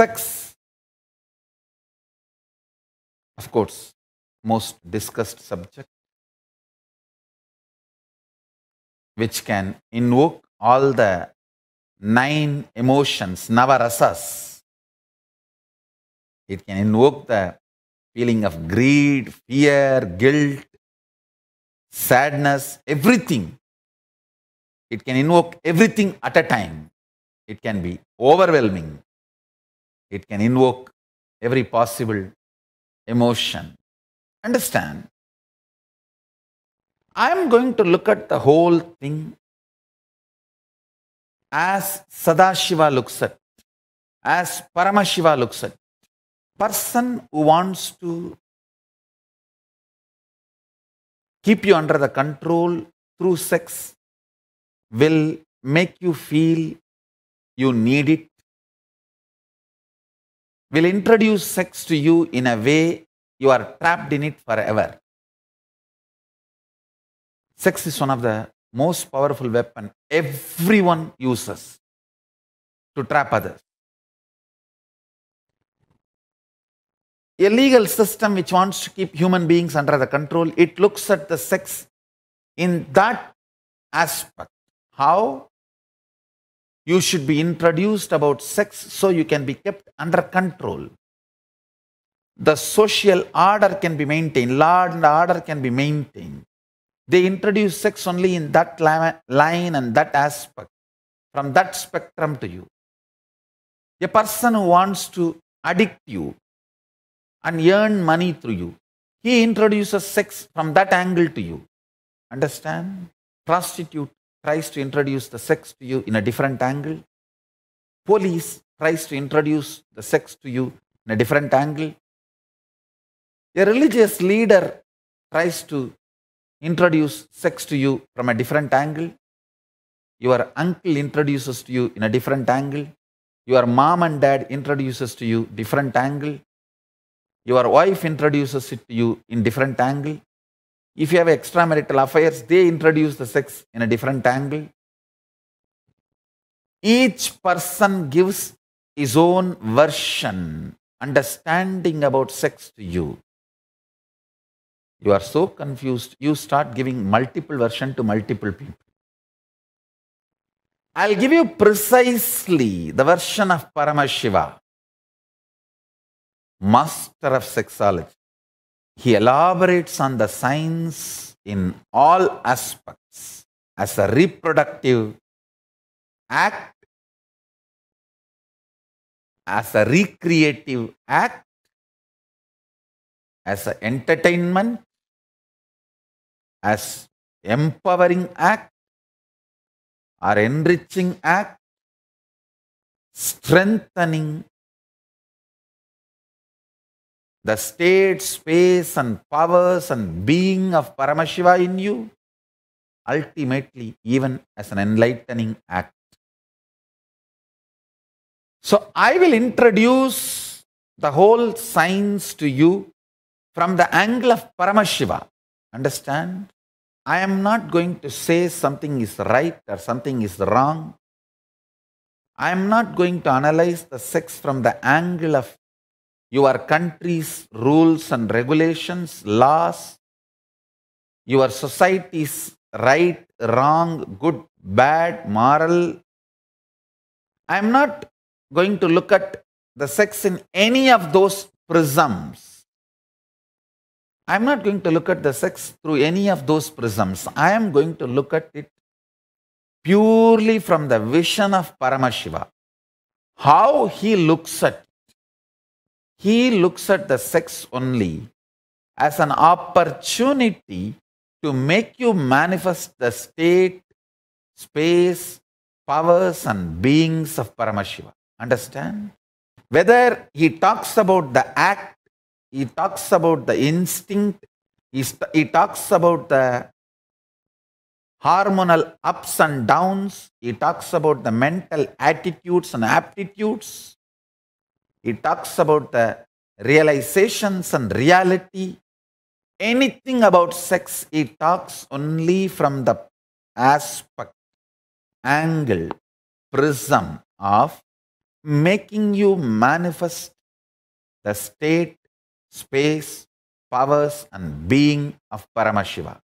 sex, of course, most discussed subject, which can invoke all the nine emotions, navarasas. It can invoke the feeling of greed, fear, guilt, sadness, everything. It can invoke everything at a time. It can be overwhelming. It can invoke every possible emotion. Understand? I am going to look at the whole thing as Sadashiva looks at, as Paramashiva looks at. Person who wants to keep you under the control through sex will make you feel you need it will introduce sex to you in a way you are trapped in it forever. Sex is one of the most powerful weapon everyone uses to trap others. A legal system which wants to keep human beings under the control, it looks at the sex in that aspect. How? You should be introduced about sex so you can be kept under control. The social order can be maintained, law and order can be maintained. They introduce sex only in that line and that aspect, from that spectrum to you. A person who wants to addict you and earn money through you, he introduces sex from that angle to you. Understand? Prostitute tries to introduce the sex to you in a different angle. Police tries to introduce the sex to you in a different angle. A religious leader tries to introduce sex to you from a different angle. Your uncle introduces to you in a different angle. Your mom and dad introduces to you different angle. Your wife introduces it to you in different angle. If you have extramarital affairs, they introduce the sex in a different angle. Each person gives his own version, understanding about sex to you. You are so confused, you start giving multiple version to multiple people. I'll give you precisely the version of Paramashiva, master of sexology he elaborates on the science in all aspects as a reproductive act, as a recreative act, as an entertainment, as empowering act or enriching act, strengthening the state, space, and powers and being of Paramashiva in you, ultimately, even as an enlightening act. So, I will introduce the whole science to you from the angle of Paramashiva. Understand? I am not going to say something is right or something is wrong. I am not going to analyze the sex from the angle of your country's rules and regulations, laws, your society's right, wrong, good, bad, moral. I am not going to look at the sex in any of those prisms. I am not going to look at the sex through any of those prisms. I am going to look at it purely from the vision of Paramashiva. How he looks at he looks at the sex only as an opportunity to make you manifest the state, space, powers, and beings of Paramashiva. Understand? Whether he talks about the act, he talks about the instinct, he, he talks about the hormonal ups and downs, he talks about the mental attitudes and aptitudes, he talks about the realizations and reality. Anything about sex, he talks only from the aspect, angle, prism of making you manifest the state, space, powers, and being of Paramashiva.